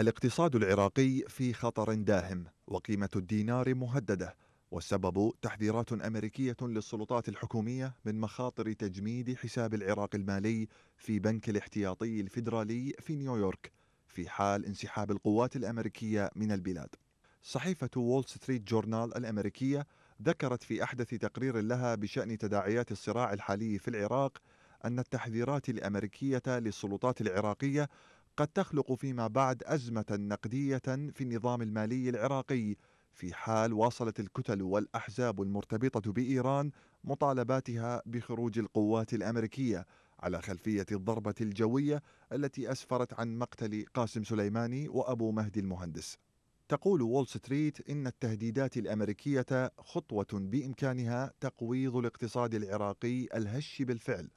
الاقتصاد العراقي في خطر داهم وقيمة الدينار مهددة والسبب تحذيرات أمريكية للسلطات الحكومية من مخاطر تجميد حساب العراق المالي في بنك الاحتياطي الفيدرالي في نيويورك في حال انسحاب القوات الأمريكية من البلاد صحيفة وول ستريت جورنال الأمريكية ذكرت في أحدث تقرير لها بشأن تداعيات الصراع الحالي في العراق أن التحذيرات الأمريكية للسلطات العراقية قد تخلق فيما بعد أزمة نقدية في النظام المالي العراقي في حال واصلت الكتل والأحزاب المرتبطة بإيران مطالباتها بخروج القوات الأمريكية على خلفية الضربة الجوية التي أسفرت عن مقتل قاسم سليماني وأبو مهدي المهندس تقول وول ستريت إن التهديدات الأمريكية خطوة بإمكانها تقويض الاقتصاد العراقي الهش بالفعل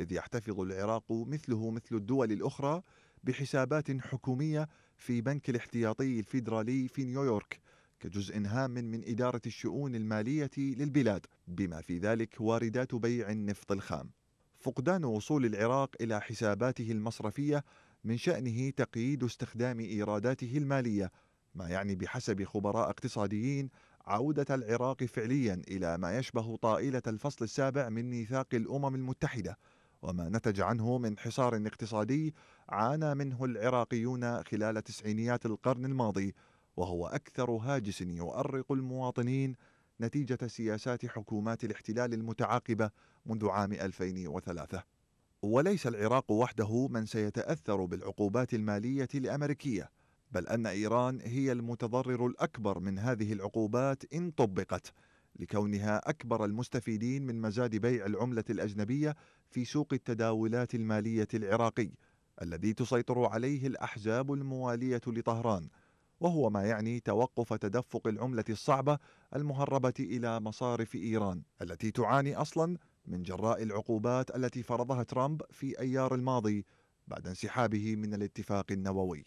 إذ يحتفظ العراق مثله مثل الدول الأخرى بحسابات حكومية في بنك الاحتياطي الفيدرالي في نيويورك كجزء هام من إدارة الشؤون المالية للبلاد بما في ذلك واردات بيع النفط الخام فقدان وصول العراق إلى حساباته المصرفية من شأنه تقييد استخدام إيراداته المالية ما يعني بحسب خبراء اقتصاديين عودة العراق فعليا إلى ما يشبه طائلة الفصل السابع من ميثاق الأمم المتحدة وما نتج عنه من حصار اقتصادي عانى منه العراقيون خلال تسعينيات القرن الماضي وهو اكثر هاجس يؤرق المواطنين نتيجه سياسات حكومات الاحتلال المتعاقبه منذ عام 2003 وليس العراق وحده من سيتاثر بالعقوبات الماليه الامريكيه بل ان ايران هي المتضرر الاكبر من هذه العقوبات ان طبقت لكونها أكبر المستفيدين من مزاد بيع العملة الأجنبية في سوق التداولات المالية العراقي الذي تسيطر عليه الأحزاب الموالية لطهران وهو ما يعني توقف تدفق العملة الصعبة المهربة إلى مصارف إيران التي تعاني أصلا من جراء العقوبات التي فرضها ترامب في أيار الماضي بعد انسحابه من الاتفاق النووي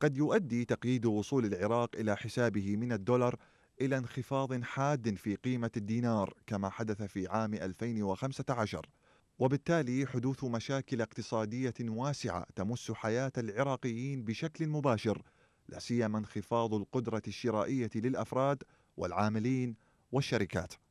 قد يؤدي تقييد وصول العراق إلى حسابه من الدولار إلى انخفاض حاد في قيمة الدينار كما حدث في عام 2015 وبالتالي حدوث مشاكل اقتصادية واسعة تمس حياة العراقيين بشكل مباشر لا سيما انخفاض القدرة الشرائية للأفراد والعاملين والشركات